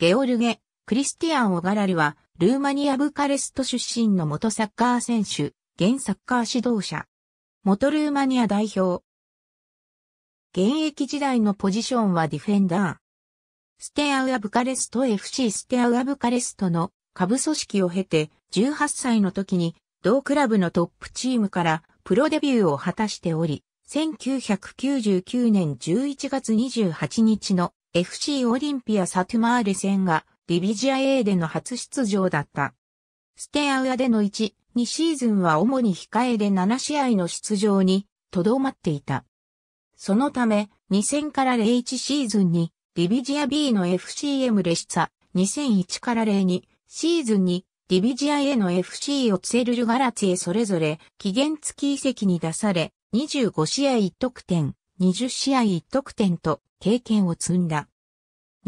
ゲオルゲ、クリスティアン・オガラルは、ルーマニア・ブカレスト出身の元サッカー選手、現サッカー指導者。元ルーマニア代表。現役時代のポジションはディフェンダー。ステアウア・ブカレスト FC ステアウア・ブカレストの下部組織を経て、18歳の時に同クラブのトップチームからプロデビューを果たしており、1999年11月28日の FC オリンピアサトゥマーレ戦がディビジア A での初出場だった。ステアウアでの1、2シーズンは主に控えで7試合の出場にとどまっていた。そのため、2000から01シーズンにディビジア B の FCM レシツァ、2001から02シーズンにディビジア A の FC オツェルルガラツへそれぞれ期限付き移籍に出され、25試合1得点、20試合1得点と経験を積んだ。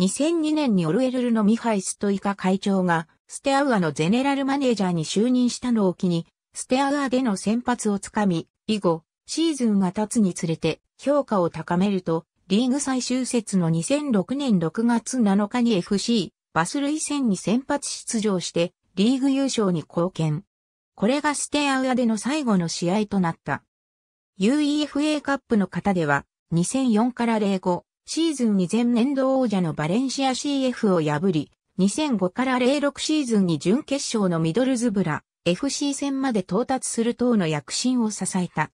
2002年にオルエルルのミハイ・ストイカ会長が、ステアウアのゼネラルマネージャーに就任したのを機に、ステアウアでの先発をつかみ、以後、シーズンが経つにつれて評価を高めると、リーグ最終節の2006年6月7日に FC、バスルイ戦に先発出場して、リーグ優勝に貢献。これがステアウアでの最後の試合となった。UEFA カップの方では、2004から05、シーズンに前年度王者のバレンシア CF を破り、2005から06シーズンに準決勝のミドルズブラ FC 戦まで到達する等の躍進を支えた。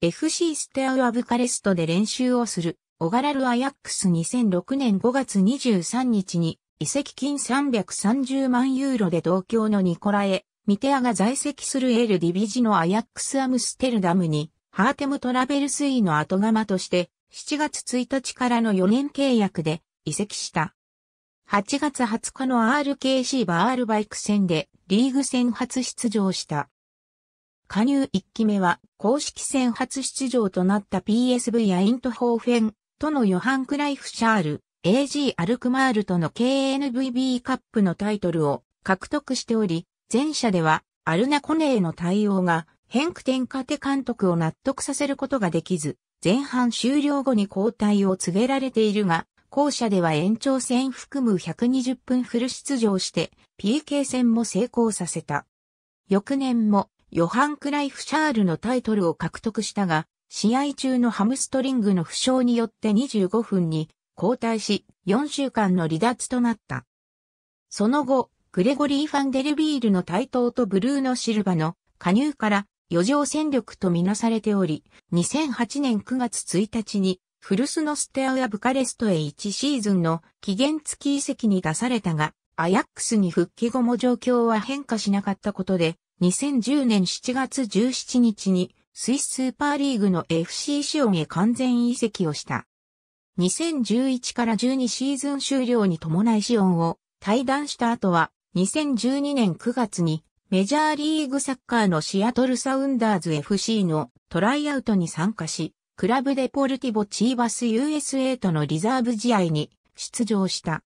FC ステアウアブカレストで練習をする、オガラルアヤックス2006年5月23日に、移籍金330万ユーロで同郷のニコラエ、ミテアが在籍するエールディビジのアヤックスアムステルダムに、ハーテムトラベルスイの後釜として、7月1日からの4年契約で移籍した。8月20日の RKC バールバイク戦でリーグ戦初出場した。加入1期目は公式戦初出場となった PSV やイントホーフェンとのヨハン・クライフ・シャール、AG アルクマールとの KNVB カップのタイトルを獲得しており、前者ではアルナコネへの対応がヘンクテンカテ監督を納得させることができず、前半終了後に交代を告げられているが、後者では延長戦含む120分フル出場して PK 戦も成功させた。翌年もヨハン・クライフ・シャールのタイトルを獲得したが、試合中のハムストリングの負傷によって25分に交代し4週間の離脱となった。その後、グレゴリー・ファンデルビールの台頭とブルーノ・シルバの加入から余剰戦力とみなされており、2008年9月1日に、フルスノステアやブカレストへ1シーズンの期限付き移籍に出されたが、アヤックスに復帰後も状況は変化しなかったことで、2010年7月17日に、スイススーパーリーグの FC シオンへ完全移籍をした。2011から12シーズン終了に伴いシオンを退団した後は、2012年9月にメジャーリーグサッカーのシアトルサウンダーズ FC のトライアウトに参加し、クラブデポルティボチーバス USA とのリザーブ試合に出場した。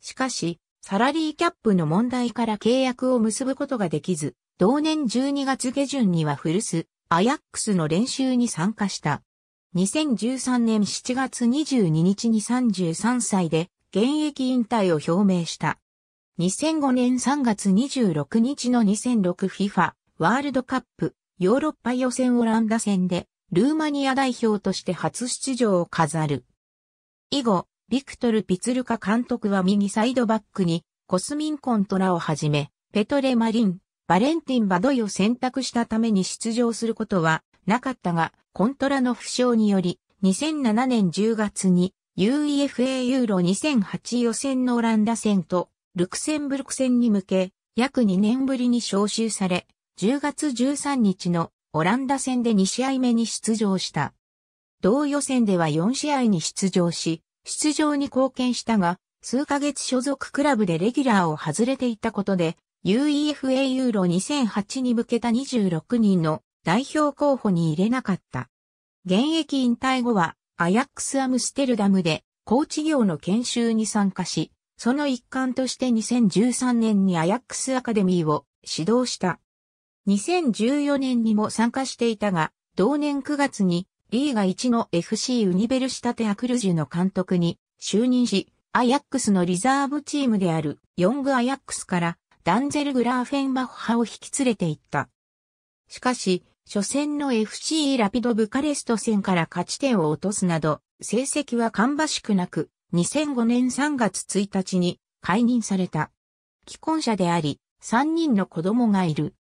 しかし、サラリーキャップの問題から契約を結ぶことができず、同年12月下旬には古巣、アヤックスの練習に参加した。2013年7月22日に33歳で現役引退を表明した。2005年3月26日の 2006FIFA ワールドカップヨーロッパ予選オランダ戦でルーマニア代表として初出場を飾る。以後、ビクトル・ピツルカ監督は右サイドバックにコスミンコントラをはじめ、ペトレ・マリン、バレンティン・バドイを選択したために出場することはなかったが、コントラの負傷により、2007年10月に UEFA ユーロ2008予選のオランダ戦とルクセンブルク戦に向け、約2年ぶりに招集され、10月13日のオランダ戦で2試合目に出場した。同予選では4試合に出場し、出場に貢献したが、数ヶ月所属クラブでレギュラーを外れていたことで、UEFA ユーロ2008に向けた26人の代表候補に入れなかった。現役引退後は、アヤックスアムステルダムで、コーチ業の研修に参加し、その一環として2013年にアヤックスアカデミーを指導した。2014年にも参加していたが、同年9月にリーガ1の FC ユニベルシタテアクルジュの監督に就任し、アヤックスのリザーブチームであるヨングアヤックスからダンゼル・グラーフェンバッハを引き連れて行った。しかし、初戦の FC ラピドブカレスト戦から勝ち点を落とすなど、成績は芳しくなく、2005年3月1日に解任された。既婚者であり、3人の子供がいる。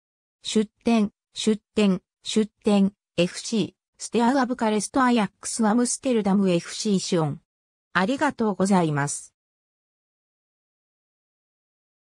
出展、出展、出展、FC、ステアアブカレストアヤックスアムステルダム FC シオン。ありがとうございます。